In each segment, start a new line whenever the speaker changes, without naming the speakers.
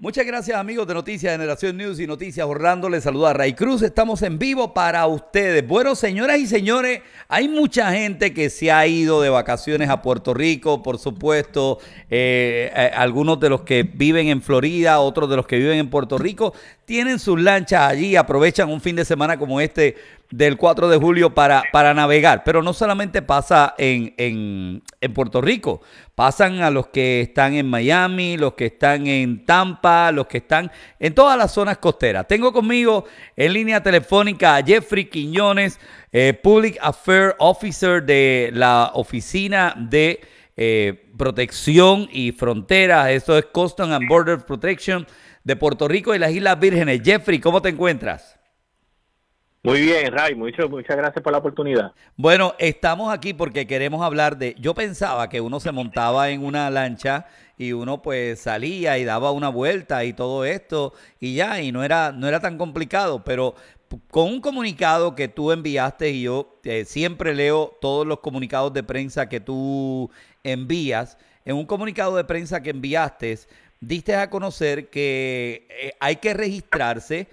Muchas gracias amigos de Noticias Generación News y Noticias Orlando. Les saluda Ray Cruz. Estamos en vivo para ustedes. Bueno, señoras y señores, hay mucha gente que se ha ido de vacaciones a Puerto Rico, por supuesto. Eh, eh, algunos de los que viven en Florida, otros de los que viven en Puerto Rico, tienen sus lanchas allí, aprovechan un fin de semana como este del 4 de julio para, para navegar. Pero no solamente pasa en, Puerto Rico, pasan a los que están en Miami, los que están en Tampa, los que están en todas las zonas costeras. Tengo conmigo en línea telefónica a Jeffrey Quiñones, eh, Public Affairs Officer de la Oficina de eh, Protección y Fronteras, eso es Custom and Border Protection de Puerto Rico y las Islas Vírgenes. Jeffrey, ¿cómo te encuentras?
Muy bien, Ray, muchas gracias por la oportunidad.
Bueno, estamos
aquí porque queremos
hablar de... Yo pensaba que uno se montaba en una lancha y uno pues salía y daba una vuelta y todo esto y ya, y no era, no era tan complicado, pero con un comunicado que tú enviaste y yo eh, siempre leo todos los comunicados de prensa que tú envías, en un comunicado de prensa que enviaste, diste a conocer que eh, hay que registrarse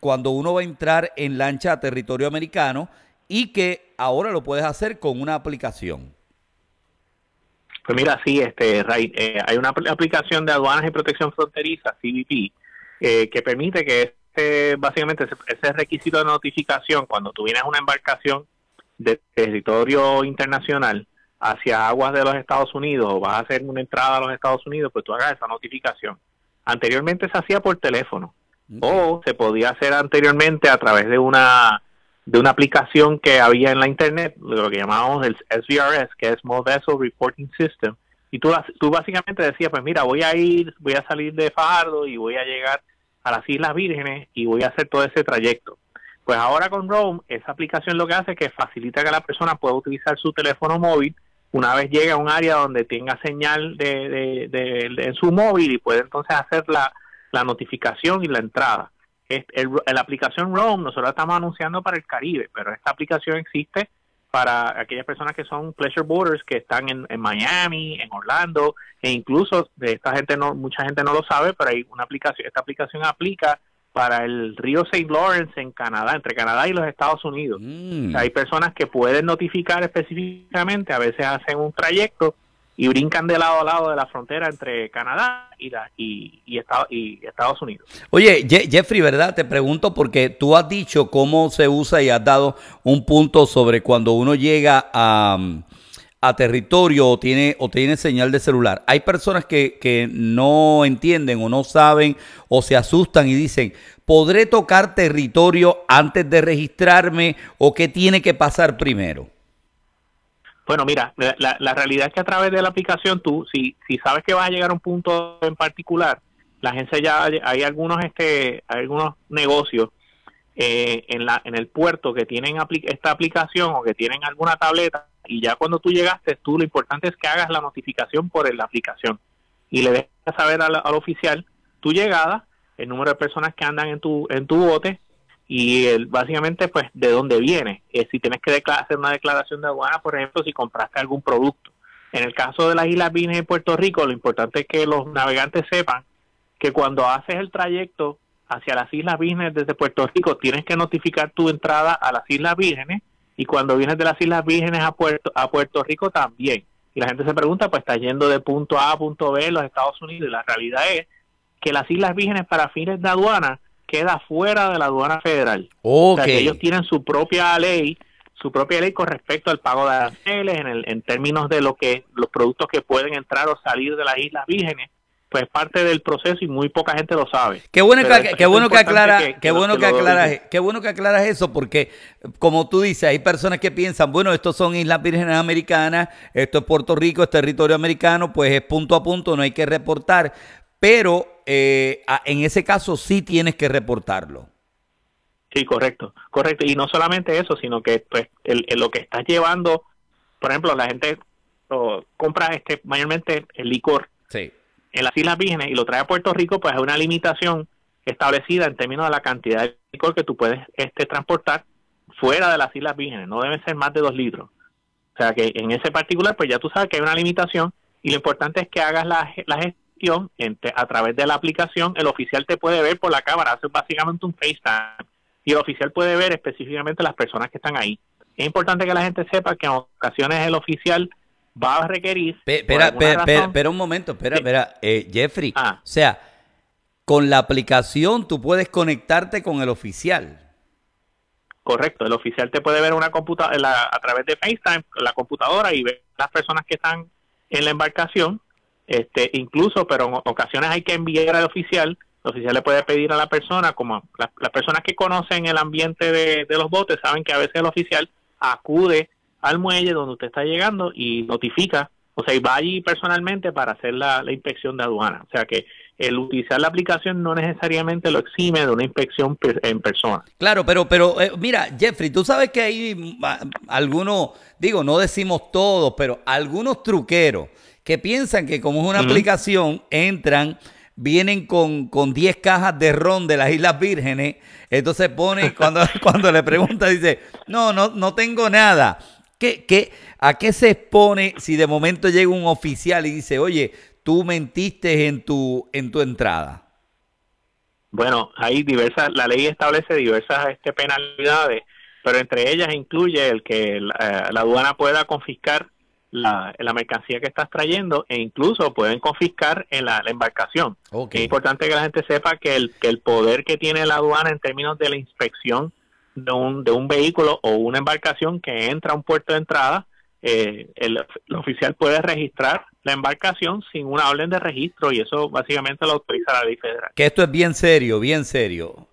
cuando uno va a entrar en lancha a territorio americano y que ahora lo puedes hacer con una aplicación.
Pues mira, sí, este, eh, hay una aplicación de aduanas y protección fronteriza, CBP, eh, que permite que este, básicamente ese, ese, requisito de notificación, cuando tú vienes a una embarcación de territorio internacional hacia aguas de los Estados Unidos o vas a hacer una entrada a los Estados Unidos, pues tú hagas esa notificación. Anteriormente se hacía por teléfono o se podía hacer anteriormente a través de una de una aplicación que había en la internet, lo que llamábamos el SVRS, que es Small Vessel Reporting System. Y tú, tú básicamente decías, pues mira, voy a ir, voy a salir de Fajardo y voy a llegar a las Islas Vírgenes y voy a hacer todo ese trayecto. Pues ahora con Rome esa aplicación lo que hace es que facilita que la persona pueda utilizar su teléfono móvil una vez llegue a un área donde tenga señal de, de en su móvil y puede entonces hacer la, la notificación y la entrada. Es la aplicación Roam nosotros la estamos anunciando para el Caribe, pero esta aplicación existe para aquellas personas que son pleasure borders que están en, Miami, en Orlando, e incluso de esta gente no, mucha gente no lo sabe, pero hay una aplicación, esta aplicación aplica para el río St. Lawrence en Canadá, entre Canadá y los Estados Unidos. Mm. hay personas que pueden notificar específicamente, a veces hacen un trayecto y brincan de lado a lado de la frontera entre Canadá y, Estados, Unidos.
Oye, Jeffrey, ¿verdad? Te pregunto porque tú has dicho cómo se usa y has dado un punto sobre cuando uno llega a, territorio o tiene, o tiene señal de celular. Hay personas que no entienden o no saben o se asustan y dicen, ¿podré tocar territorio antes de registrarme o qué tiene que pasar primero?
Bueno, mira, la, la, realidad es que a través de la aplicación tú, si, si sabes que vas a llegar a un punto en particular, la agencia ya, hay algunos, este, algunos negocios eh, en, la, en el puerto que tienen esta aplicación o que tienen alguna tableta y ya cuando tú llegaste, tú lo importante es que hagas la notificación por la aplicación y le dejas saber al, al oficial tu llegada, el número de personas que andan en tu, en tu bote y básicamente pues de dónde viene. Eh, si tienes que hacer una declaración de aduana, por ejemplo, si compraste algún producto. En el caso de las Islas Vírgenes de Puerto Rico, lo importante es que los navegantes sepan que cuando haces el trayecto hacia las Islas Vírgenes desde Puerto Rico, tienes que notificar tu entrada a las Islas Vírgenes y cuando vienes de las Islas Vírgenes a Puerto, a Puerto Rico también. Y la gente se pregunta, pues está yendo de punto A a punto B en los Estados Unidos y la realidad es que las Islas Vírgenes para fines de aduana queda fuera de la aduana federal. O sea, que ellos tienen su propia ley, su propia ley con respecto al pago de aranceles en, el, en términos de lo que los productos que pueden entrar o salir de las Islas Vírgenes pues parte del proceso y muy poca gente lo sabe. Qué bueno que, qué bueno que aclaras, que, bueno que, qué bueno que
aclaras eso porque como tú dices, hay personas que piensan, bueno, estos son Islas Vírgenes Americanas, esto es Puerto Rico, es territorio americano, pues es punto a punto, no hay que reportar pero
eh, en ese caso sí tienes que reportarlo. Sí, correcto, correcto. Y no solamente eso, sino que pues el, lo que estás llevando, por ejemplo, la gente compra este mayormente el licor en las Islas Vírgenes y lo trae a Puerto Rico, pues es una limitación establecida en términos de la cantidad de licor que tú puedes este transportar fuera de las Islas Vírgenes. No deben ser más de dos litros. O sea que en ese particular, pues ya tú sabes que hay una limitación y lo importante es que hagas la, la a través de la aplicación. El oficial te puede ver por la cámara, hace básicamente un FaceTime y el oficial puede ver específicamente las personas que están ahí. Es importante que la gente sepa que en ocasiones el oficial va a requerir. Espera, un momento, espera, espera.
Eh, Jeffrey, ah. o sea, con la aplicación tú puedes conectarte con el oficial.
Correcto, el oficial te puede ver una computadora a través de FaceTime, la computadora y ver las personas que están en la embarcación este, incluso, pero en ocasiones hay que enviar al oficial, el oficial le puede pedir a la persona, como las personas que conocen el ambiente de, los botes saben que a veces el oficial acude al muelle donde usted está llegando y notifica, o sea, y va allí personalmente para hacer la, inspección de aduana. O sea que el utilizar la aplicación no necesariamente lo exime de una inspección en persona.
Claro, pero, pero eh, mira, Jeffrey, tú sabes que hay ah, algunos, digo, no decimos todos, pero algunos truqueros que piensan que como es una aplicación, entran, vienen con, con 10 cajas de ron de las Islas Vírgenes, entonces pone, cuando, cuando le pregunta, dice, no, no, no tengo nada. ¿Qué, a qué se expone si de momento llega un oficial y dice, oye, tú mentiste en tu, en tu
entrada? Bueno, hay diversas, la ley establece diversas este, penalidades, pero entre ellas incluye el que la eh, aduana pueda confiscar la, mercancía que estás trayendo e incluso pueden confiscar en la, embarcación. Es importante que la gente sepa que el, poder que tiene la aduana en términos de la inspección de un, de un vehículo o una embarcación que entra a un puerto de entrada, eh, el, oficial puede registrar la embarcación sin una orden de registro y eso básicamente lo autoriza la ley federal.
Que esto es bien serio, bien serio.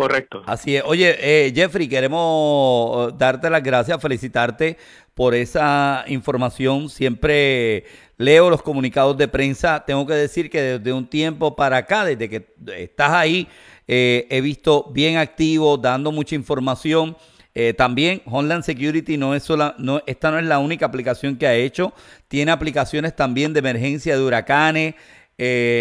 Correcto. Así es.
Oye, eh, Jeffrey, queremos oh, darte las gracias, felicitarte por esa información. Siempre leo los comunicados de prensa. Tengo que decir que desde un tiempo para acá, desde que estás ahí, eh, he visto bien activo, dando mucha información. Eh, también Homeland Security no es sola, no, esta no es la única aplicación que ha hecho. Tiene aplicaciones también de emergencia de huracanes.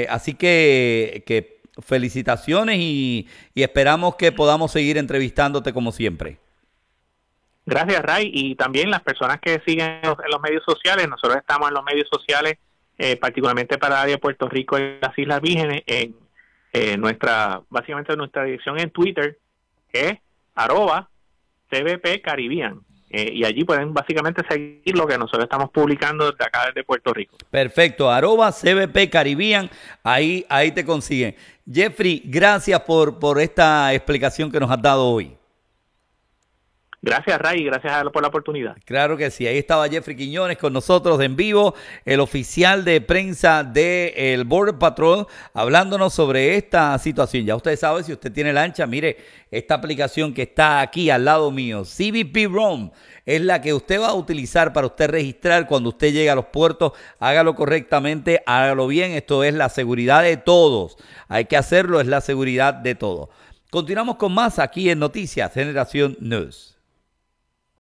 así que, que felicitaciones y, esperamos que podamos seguir
entrevistándote como siempre. Gracias, Ray. Y también las personas que siguen en los, medios sociales, nosotros estamos en los medios sociales, eh, particularmente para el área Puerto Rico y las Islas Vírgenes, en eh, nuestra, básicamente nuestra dirección en Twitter es arroba TVP Caribbean. Eh, y allí pueden básicamente seguir lo que nosotros estamos publicando desde acá, desde Puerto Rico.
Perfecto, arroba CBP Caribbean, ahí, ahí te consiguen. Jeffrey, gracias por, por esta explicación que nos has dado hoy.
Gracias, Ray, gracias por la oportunidad.
Claro que sí, ahí estaba Jeffrey Quiñones con nosotros en vivo, el oficial de prensa del Border Patrol, hablándonos sobre esta situación. Ya usted sabe, si usted tiene lancha, mire, esta aplicación que está aquí al lado mío, CBP ROM, es la que usted va a utilizar para usted registrar cuando usted llegue a los puertos. Hágalo correctamente, hágalo bien, esto es la seguridad de todos. Hay que hacerlo, es la seguridad de todos. Continuamos con más aquí en Noticias Generación News.